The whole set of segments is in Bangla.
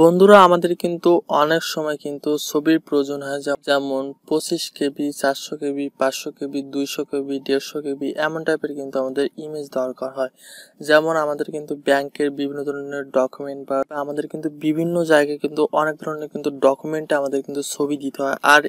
বন্ধুরা আমাদের কিন্তু অনেক সময় কিন্তু ছবির প্রয়োজন হয় যেমন পঁচিশ কেবি চারশো কেবি পাঁচশো কেবি দুইশো কেবি দেড়শো কেবি এমন টাইপের কিন্তু আমাদের ইমেজ দরকার হয় যেমন আমাদের কিন্তু ব্যাংকের বিভিন্ন ধরনের ডকুমেন্ট বা আমাদের কিন্তু বিভিন্ন জায়গায় কিন্তু অনেক ধরনের কিন্তু ডকুমেন্টে আমাদের কিন্তু ছবি দিতে হয় আর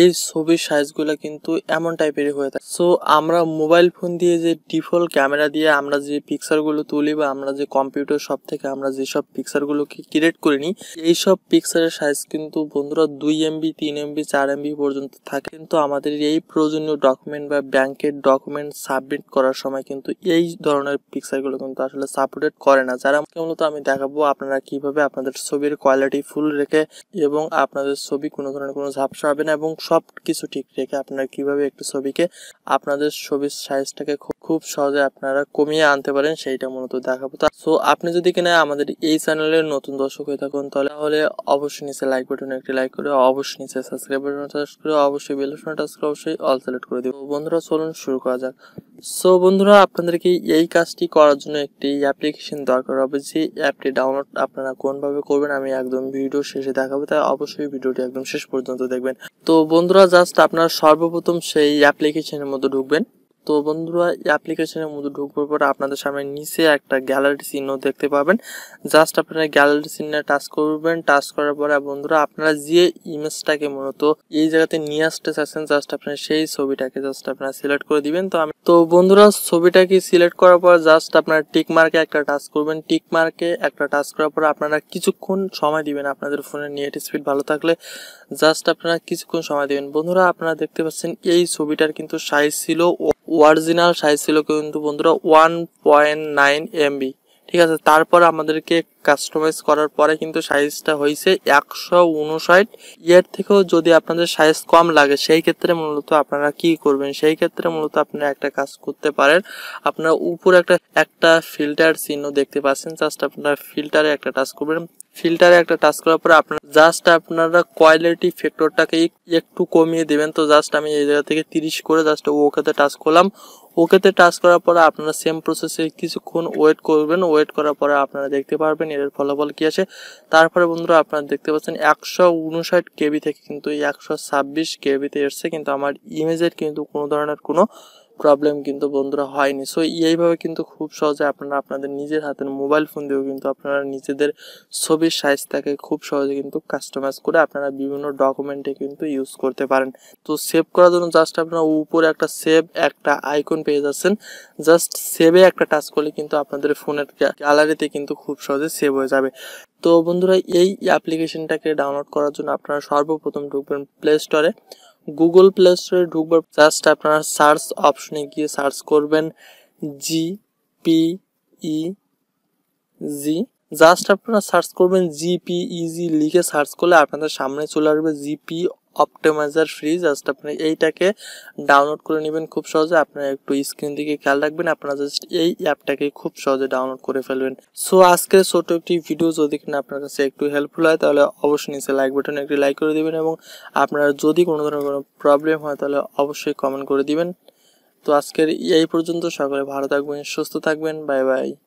এই ছবির সাইজগুলো কিন্তু এমন টাইপেরই হয়ে থাকে সো আমরা মোবাইল ফোন দিয়ে যে ডিফল্ট ক্যামেরা দিয়ে আমরা যে পিকচারগুলো তুলি বা আমরা যে কম্পিউটার সব থেকে আমরা যেসব পিকচারগুলোকে ক্রিয়েট করিনি এইসব পিকচারের সাইজ কিন্তু বন্ধুরা দুই এমবি তিন এমবি চার এমবি পর্যন্ত থাকে কিন্তু আমাদের এই প্রয়োজনীয় ডকুমেন্ট বা ব্যাংকের ডকুমেন্ট সাবমিট করার সময় কিন্তু এই ধরনের পিকচারগুলো কিন্তু আসলে সাপোর্টেড করে না যারা মূলত আমি দেখাবো আপনারা কিভাবে আপনাদের ছবির কোয়ালিটি ফুল রেখে এবং আপনাদের ছবি কোনো ধরনের কোনো ঝাপসা হবে না এবং সব কিছু ঠিক রেখে আপনারা কিভাবে একটি ছবিকে আপনাদের ছবির সাইজটাকে খুব সহজে আপনারা কমিয়ে আনতে পারেন সেইটা মূলত দেখাবো সো আপনি যদি কিনা আমাদের এই চ্যানেলের নতুন দর্শক হয়ে থাকুন তাহলে অবশ্যই নিচে লাইক বাটনে একটি লাইক করে অবশ্যই নিচে সাবস্ক্রাইব বাটনে টাচ করে অবশ্যই বেল বাটনে টাচ করে অবশ্যই অল সিলেক্ট করে দেব বন্ধুরা চলুন শুরু করা যাক সো বন্ধুরা আপনাদেরকে এই কাজটি করার জন্য একটি অ্যাপ্লিকেশন দরকার হবে যে অ্যাপটি ডাউনলোড আপনারা কোনভাবে করবেন আমি একদম ভিডিও শেষে দেখাবো তাই অবশ্যই ভিডিওটি একদম শেষ পর্যন্ত দেখবেন তো বন্ধুরা জাস্ট আপনারা সর্বপ্রথম সেই অ্যাপ্লিকেশনের মধ্যে ঢুকবেন তো বন্ধুরা এই অ্যাপ্লিকেশনের মধ্যে ঢুকবার পর আপনাদের সামনে নিচে একটা গ্যালারি চিহ্ন দেখতে পাবেন জাস্ট আপনারা গ্যালারি চিহ্নে টাচ করবেন টাচ করার পরে বন্ধুরা আপনারা যে ইমেজটাকে মূলত এই জায়গাতে নিয়ে আসতে চাচ্ছেন জাস্ট আপনারা সেই ছবিটাকে জাস্ট আপনারা সিলেক্ট করে দিবেন তো আমি তো বন্ধুরা ছবিটাকে সিলেক্ট করার পর জাস্ট আপনারা টিক মার্কে একটা টাচ করবেন টিক মার্কে একটা টাচ করার পর আপনারা কিছুক্ষণ সময় দিবেন আপনাদের ফোনের নেট স্পিড ভালো থাকলে জাস্ট আপনারা কিছুক্ষণ সময় দিবেন বন্ধুরা আপনারা দেখতে পাচ্ছেন এই ছবিটার কিন্তু সাইজ ছিল অরিজিনাল সাইজ ছিল কিন্তু বন্ধুরা ওয়ান পয়েন্ট নাইন এমবি ঠিক আছে তারপর আমাদেরকে কাস্টমাইজ করার পরে কিন্তু সাইজটা হয়েছে একশো উনষাট এর থেকেও যদি আপনাদের সাইজ কম লাগে সেই ক্ষেত্রে মূলত আপনারা কি করবেন সেই ক্ষেত্রে মূলত আপনারা একটা কাজ করতে পারেন আপনারা উপরে একটা একটা ফিল্টার চিহ্ন দেখতে পাচ্ছেন জাস্ট আপনারা ফিল্টারে একটা টাচ করবেন ফিল্টারে একটা টাচ করার পরে আপনার জাস্ট আপনারা কোয়ালিটি ফ্যাক্টরটাকে একটু কমিয়ে দেবেন তো জাস্ট আমি এই জায়গা থেকে তিরিশ করে জাস্ট ওকেতে টাচ করলাম ওকেতে টাচ করার পরে আপনারা সেম প্রসেসে কিছুক্ষণ ওয়েট করবেন ওয়েট করার পরে আপনারা দেখতে পারবেন এর ফলাফল কি আসে তারপরে বন্ধুরা আপনারা দেখতে পাচ্ছেন একশো উনষাট কেবি থেকে কিন্তু এই একশো ছাব্বিশ কেবিতে এসছে কিন্তু আমার ইমেজের কিন্তু কোনো ধরনের কোনো প্রবলেম কিন্তু বন্ধুরা হয়নি সো এইভাবে কিন্তু খুব সহজে আপনারা আপনাদের নিজের হাতের মোবাইল ফোন দিয়েও কিন্তু আপনারা নিজেদের ছবির সাইজটাকে খুব সহজে কিন্তু কাস্টমাইজ করে আপনারা বিভিন্ন ডকুমেন্টে কিন্তু ইউজ করতে পারেন তো সেভ করার জন্য জাস্ট আপনারা উপরে একটা সেভ একটা আইকন পেয়ে যাচ্ছেন জাস্ট সেভে একটা টাচ করলে কিন্তু আপনাদের ফোনের গ্যালারিতে কিন্তু খুব সহজে সেভ হয়ে যাবে তো বন্ধুরা এই অ্যাপ্লিকেশনটাকে ডাউনলোড করার জন্য আপনারা সর্বপ্রথম ঢুকবেন প্লে স্টোরে গুগল প্লে স্টোরে ঢুকবার জাস্ট আপনারা সার্চ অপশনে গিয়ে সার্চ করবেন G P E G just আপনারা সার্চ করবেন জিপি ইজি e লিখে সার্চ করলে আপনাদের সামনে চলে আসবে জিপি অপটোমাইজার ফ্রি জাস্ট আপনি এইটাকে ডাউনলোড করে নেবেন খুব সহজে আপনার একটু স্ক্রিন দিকে খেয়াল রাখবেন আপনারা জাস্ট এই অ্যাপটাকে খুব সহজে ডাউনলোড করে ফেলবেন সো আজকের ছোট একটি ভিডিও যদি কিনা আপনার কাছে একটু হেল্পফুল হয় তাহলে অবশ্যই নিচে লাইক বাটনে একটি লাইক করে দিবেন এবং আপনার যদি কোনো ধরনের কোনো প্রবলেম হয় তাহলে অবশ্যই কমেন্ট করে দিবেন তো আজকের এই পর্যন্ত সকলে ভালো থাকবেন সুস্থ থাকবেন বাই বাই